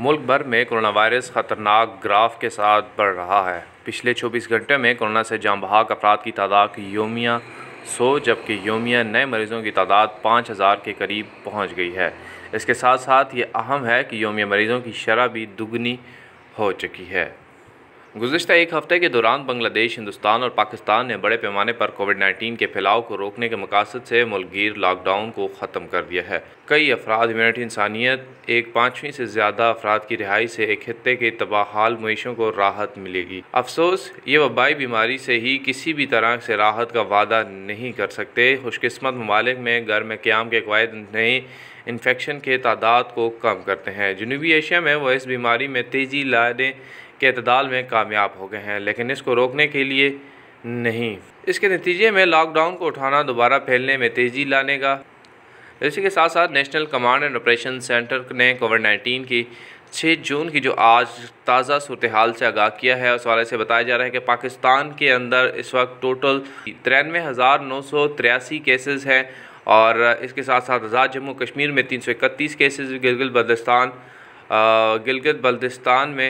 मुल्क भर में कोरोना वायरस खतरनाक ग्राफ के साथ बढ़ रहा है पिछले 24 घंटे में कोरोना से जाम बहाक अफराद की तादाद की योमिया सो जबकि योमिया नए मरीज़ों की तादाद पाँच हज़ार के करीब पहुंच गई है इसके साथ साथ ये अहम है कि योमिया मरीज़ों की शरह भी दुगनी हो चुकी है गुजशत एक हफ्ते के दौरान बांग्लादेश हिंदुस्तान और पाकिस्तान ने बड़े पैमाने पर कोविड नाइन्टीन के फैलाव को रोकने के मकासद से मुलगीर लॉकडाउन को ख़त्म कर दिया है कई अफराद ह्यूमनिटी इंसानियत एक पाँचवीं से ज़्यादा अफराद की रिहाई से एक खत्े के हाल मीशों को राहत मिलेगी अफसोस ये वबाई बीमारी से ही किसी भी तरह से राहत का वादा नहीं कर सकते खुशकस्मत ममालिक में घर में क्याम के कवायद नए इन्फेक्शन के तादाद को कम करते हैं जनूबी एशिया में वह इस बीमारी में तेज़ी लाने के अतदाल में कामयाब हो गए हैं लेकिन इसको रोकने के लिए नहीं इसके नतीजे में लॉकडाउन को उठाना दोबारा फैलने में तेज़ी लाने का इसी के साथ साथ national command and operation centre ने कोविड नाइन्टीन की छः जून की जो आज ताज़ा सूरत हाल से आगाह किया है उस हवाले से बताया जा रहा है कि पाकिस्तान के अंदर इस वक्त टोटल तिरानवे हज़ार नौ सौ तिरासी केसेज़ हैं और इसके साथ साथ आज़ाद जम्मू कश्मीर में तीन सौ इकतीस केसेज़ गिलगित बल्दिस्तान गिलगित बल्दिस्तान में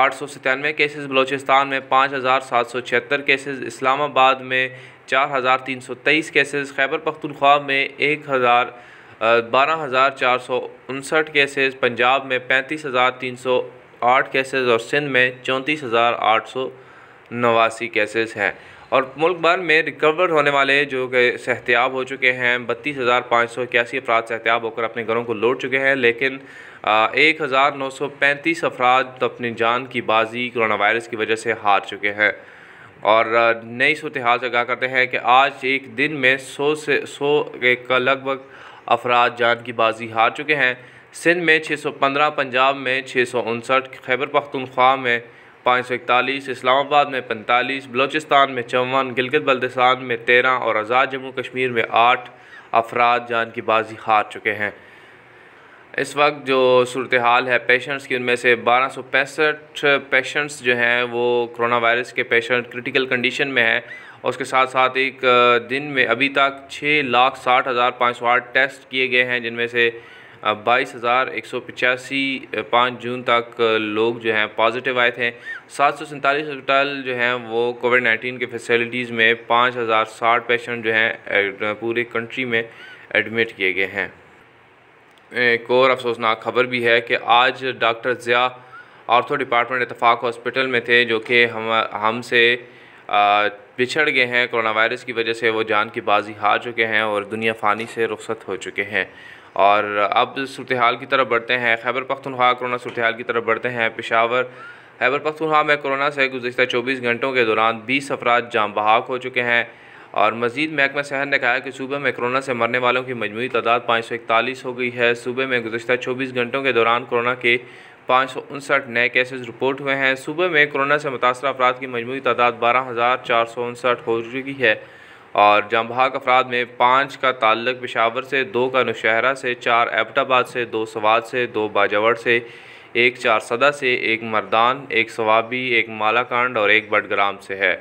आठ सौ सतानवे केसेज़ बलोचिस्तान में पाँच हज़ार सात सौ छिहत्तर केसेज इस्लामाबाद में चार हज़ार तीन सौ तेईस केसेज खैबर पख्तनख्वा में एक हज़ार बारह हज़ार चार सौ उनसठ केसेज पंजाब में पैंतीस हज़ार तीन सौ आठ केसेज और सिंध में चौंतीस हज़ार आठ सौ नवासी केसेस हैं और मुल्क भर में रिकवर होने वाले जो कि सहतियाब हो चुके हैं बत्तीस हज़ार पाँच सौ इक्यासी अफराद सहतियाब होकर अपने घरों को लौट चुके हैं लेकिन एक हज़ार नौ सौ पैंतीस अफराद तो अपनी जान की बाजी कोरोना वायरस की वजह से हार चुके हैं और नई सूरत हाल से आगाह करते हैं कि आज एक दिन में सौ से सौ का लगभग अफराद जान की बाजी हार चुके हैं सिंध में छः सौ पंद्रह पंजाब में छः सौ उनसठ खैबर पख्तनख्वा में पाँच सौ इकतालीस इस्लामाबाद में पैंतालीस बलोचिस्तान में चौवन गिलगित बल्दिस्तान में तेरह और आज़ाद जम्मू कश्मीर में आठ अफराद जान की बाजी हार चुके हैं इस वक्त जो सूरत हाल है पेशेंट्स की उनमें से बारह सौ पैंसठ पेशेंट्स जो हैं वो करोना वायरस के पेशेंट क्रिटिकल कंडीशन में हैं और उसके साथ साथ एक दिन में अभी तक छः लाख साठ हज़ार पाँच सौ आठ टेस्ट किए गए हैं जिनमें से बाईस हज़ार एक सौ पचासी पाँच जून तक लोग जो हैं पॉजिटिव आए थे सात सौ सैंतालीस हॉस्पिटल जो हैं वो कोविड नाइन्टीन के फैसिलिटीज़ में पाँच हज़ार साठ पेशेंट जो हैं पूरे कंट्री में एडमिट किए गए हैं एक और अफसोसनाक खबर भी है कि आज doctor Zia ortho department Ittefaq hospital में थे जो कि हम हमसे पिछड़ गए हैं कोरोना वायरस की वजह से वो जान की बाजी हार चुके हैं और दुनिया फ़ानी से रुखसत हो चुके हैं और अब सूरत हाल की तरफ बढ़ते हैं खैबर पख्तनख्वा कोरोना सूरत हाल की तरफ बढ़ते हैं पेशावर खैबर पख्तनख्वा में कोरोना से गुजशत चौबीस घंटों के दौरान बीस अफराद जाम बहाक हो चुके हैं और मजीद महकमा सहन ने कहा कि सूबे में कोरोना से मरने वालों की मजमू तादाद पाँच सौ इकतालीस हो गई है सूबे में गुजशत चौबीस घंटों के दौरान कोरोना के पाँच सौ उनसठ नए केसेज रिपोर्ट हुए हैं सूबे में कोरोना से मुतासर अफराद की मजमू तादाद बारह हज़ार चार सौ उनसठ हो चुकी है और जमभाग अफराद में पाँच का ताल्लक पेशावर से दो का नौशहरा से चार एबटाबाद से दो सवाद से दो बाजावड़ से एक चार सदा से एक मरदान एक सवाबी एक मालाकांड और एक बडग्राम से है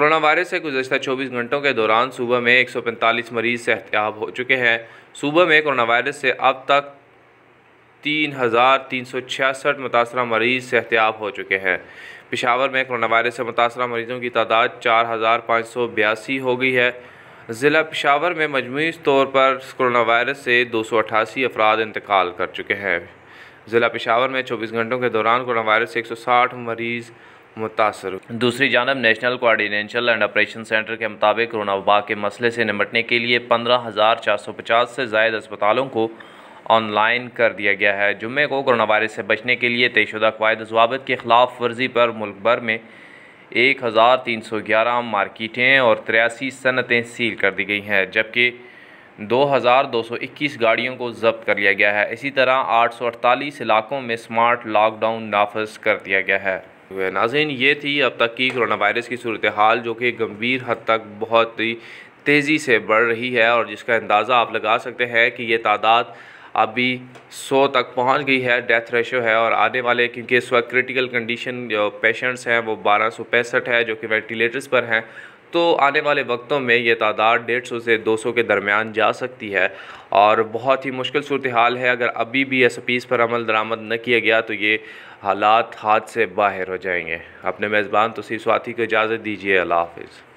कोरोना वायरस से गुजशत 24 घंटों के दौरान सूबह में 145 मरीज़ सेहतियाब हो चुके हैं सूबे में कोरोना वायरस से अब तक तीन हज़ार तीन सौ छियासठ मुतासर मरीज़ सेहतियाब हो चुके हैं पिशावर में कोरोना वायरस से मुतासर मरीज़ों की तादाद चार हज़ार पाँच सौ बयासी हो गई है ज़िला पिशावर में मजमू तौर पर कोरोना वायरस से दो सौ अठासी अफराद इंतकाल कर चुके हैं ज़िला पिशावर में चौबीस घंटों के दौरान कोरोना वायरस से एक सौ साठ मरीज़ मुतासर दूसरी जानब national coordinational and operation centre के मुताबिक कोरोना वबा के मसले से निपटने के लिए पंद्रह हज़ार चार सौ पचास से जायद अस्पतालों को ऑनलाइन कर दिया गया है जुम्मे को कोरोना वायरस से बचने के लिए तयशुदा कवायद जवाबत की खिलाफ वर्जी पर मुल्क भर में एक हज़ार तीन सौ ग्यारह मार्किटें और तिरासी सनतें सील कर दी गई हैं जबकि दो हज़ार दो सौ इक्कीस गाड़ियों को जब्त कर लिया गया है इसी तरह आठ सौ अड़तालीस इलाकों में स्मार्ट लॉकडाउन नाफज कर दिया गया है नाजिन ये थी अब तक की कोरोना वायरस की सूरत हाल जो कि गंभीर हद तक बहुत ही तेज़ी से बढ़ रही है और जिसका अंदाज़ा आप लगा सकते हैं कि ये तादाद अभी 100 तक पहुंच गई है डेथ रेशो है और आने वाले क्योंकि इस वक्त क्रिटिकल कंडीशन जो पेशेंट्स हैं वो बारह है जो कि वेंटिलेटर्स पर हैं तो आने वाले वक्तों में ये तादाद डेढ़ सौ से दो सौ के दरमियान जा सकती है और बहुत ही मुश्किल सूरत हाल है अगर अभी भी एस पीस पर अमल दरामद न किया गया तो ये हालात हाथ से बाहर हो जाएंगे अपने मेज़बान तो सी स्वाति को इजाज़त दीजिए अल्लाह हाफिज़